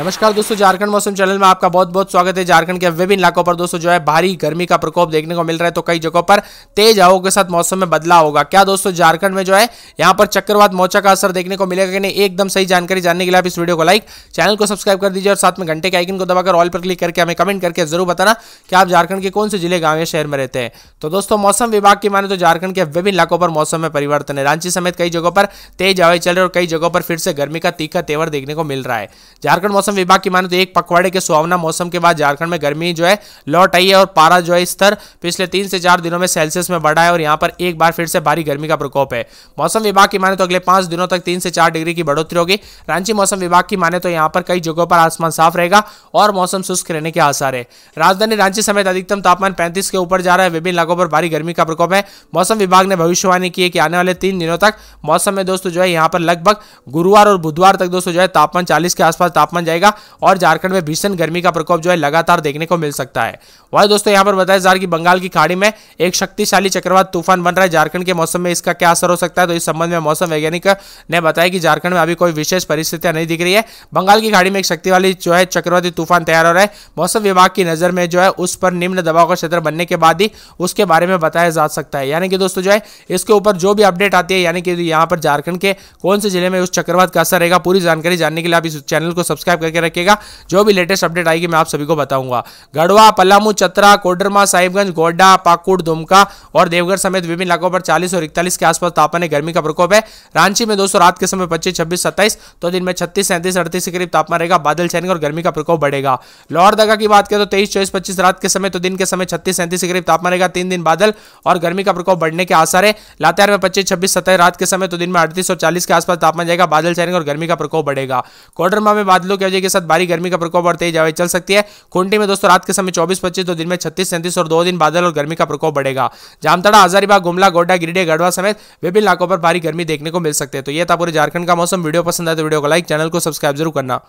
नमस्कार दोस्तों झारखंड मौसम चैनल में आपका बहुत बहुत स्वागत है झारखंड के विभिन्न इलाकों पर दोस्तों जो है भारी गर्मी का प्रकोप देखने को मिल रहा है तो कई जगहों पर तेज हवाओं के साथ मौसम में बदलाव होगा क्या दोस्तों झारखंड में जो है यहां पर चक्रवात मोर्चा का असर देखने को मिलेगा कि नहीं एकदम सही जानकारी जानने के लिए आप इस वीडियो को लाइक चैनल को सब्सक्राइब कर दीजिए और साथ में घंटे के आइकन को दबाकर ऑल पर क्लिक करके हमें कमेंट करके जरूर बताना कि आप झारखंड के कौन से जिले गांव या शहर में रहते हैं तो दोस्तों मौसम विभाग की माने तो झारखंड के विभिन्न इलाकों पर मौसम में परिवर्तन है रांची समेत कई जगहों पर तेज हवाएं चल रही और कई जगहों पर फिर से गर्मी का तीखा तेवर देखने को मिल रहा है झारखंड झारखंड मौसम विभाग की माने तो एक पखवाड़े के सुहावना मौसम के बाद झारखंड में गर्मी जो है लौट आई है और पारा जो है स्तर पिछले तीन से चार दिनों में सेल्सियस में बढ़ा है और यहाँ पर एक बार फिर से भारी गर्मी का प्रकोप है मौसम विभाग की माने तो अगले पांच दिनों तक तीन से चार डिग्री की बढ़ोतरी होगी रांची मौसम विभाग की माने तो यहाँ पर कई जगहों पर आसमान साफ रहेगा और मौसम शुष्क रहने के आसार है राजधानी रांची समेत अधिकतम तापमान पैंतीस के ऊपर जा रहा है विभिन्न इलाकों पर भारी गर्मी का प्रकोप है मौसम विभाग ने भविष्यवाणी की है कि आने वाले तीन दिनों तक मौसम में दोस्तों जो है यहाँ पर लगभग गुरुवार और बुधवार तक दोस्तों जो है तापमान चालीस के आसपास तापमान जाएगा और झारखंड में भीषण गर्मी का प्रकोप जो है लगातार देखने को मिल सकता है वह दोस्तों यहाँ पर बताया जा रहा है कि बंगाल की खाड़ी में एक शक्तिशाली चक्रवात तूफान बन रहा है झारखंड के मौसम में इसका क्या असर हो सकता है तो इस संबंध में मौसम वैज्ञानिक ने बताया कि झारखंड में अभी कोई विशेष परिस्थितियां नहीं दिख रही है बंगाल की खाड़ी में एक शक्तिशाली जो है चक्रवाती तूफान तैयार हो रहा है मौसम विभाग की नजर में जो है उस पर निम्न दबाव का क्षेत्र बनने के बाद ही उसके बारे में बताया जा सकता है यानी कि दोस्तों जो है इसके ऊपर जो भी अपडेट आती है यानी कि यहाँ पर झारखंड के कौन से जिले में उस चक्रवात का असर रहेगा पूरी जानकारी जानने के लिए आप इस चैनल को सब्सक्राइब करके रखिएगा जो भी लेटेस्ट अपडेट आएगी मैं आप सभी को बताऊंगा गढ़वा पलामू चतरा कोडरमा साहिबगंज गोड्डा पाकुड़ दुमका और देवघर समेत विभिन्न इलाकों पर चालीस और इकतालीस के आसपास तापमान है गर्मी का प्रकोप है रांची में दोस्तों रात के समय पच्चीस छब्बीस सत्ताईस तो दिन में छत्तीस सैंतीस अड़तीस के करीब तापमान रहेगा बादल छाएंगे और गर्मी का प्रकोप बढ़ेगा लोहरदगा की बात करें तो तेईस चौबीस पच्चीस रात के समय तो दिन के समय छत्तीस सैंतीस के करीब तापमान रहेगा तीन दिन बादल और गर्मी का प्रकोप बढ़ने के आसार है लातेहार में पच्चीस छब्बीस सत्ताईस रात के समय तो दिन में अड़तीस और चालीस के आसपास तापमान जाएगा बादल छाएंगे और गर्मी का प्रकोप बढ़ेगा कोडरमा में बादलों की वजह के साथ भारी गर्मी का प्रकोप और तेज हवाएं चल सकती है खूंटी में दोस्तों रात के समय चौबीस पच्चीस दो तो दिन में छत्तीस सैंतीस और दो दिन बादल और गर्मी का प्रकोप बढ़ेगा जामताड़ा हजारीबाग गुमला गोड्डा गिरडे गढ़वा समेत विभिन्न इलाकों पर भारी गर्मी देखने को मिल सकते हैं तो यह था पूरे झारखंड का मौसम वीडियो पसंद आए तो वीडियो को लाइक चैनल को सब्सक्राइब जरूर करना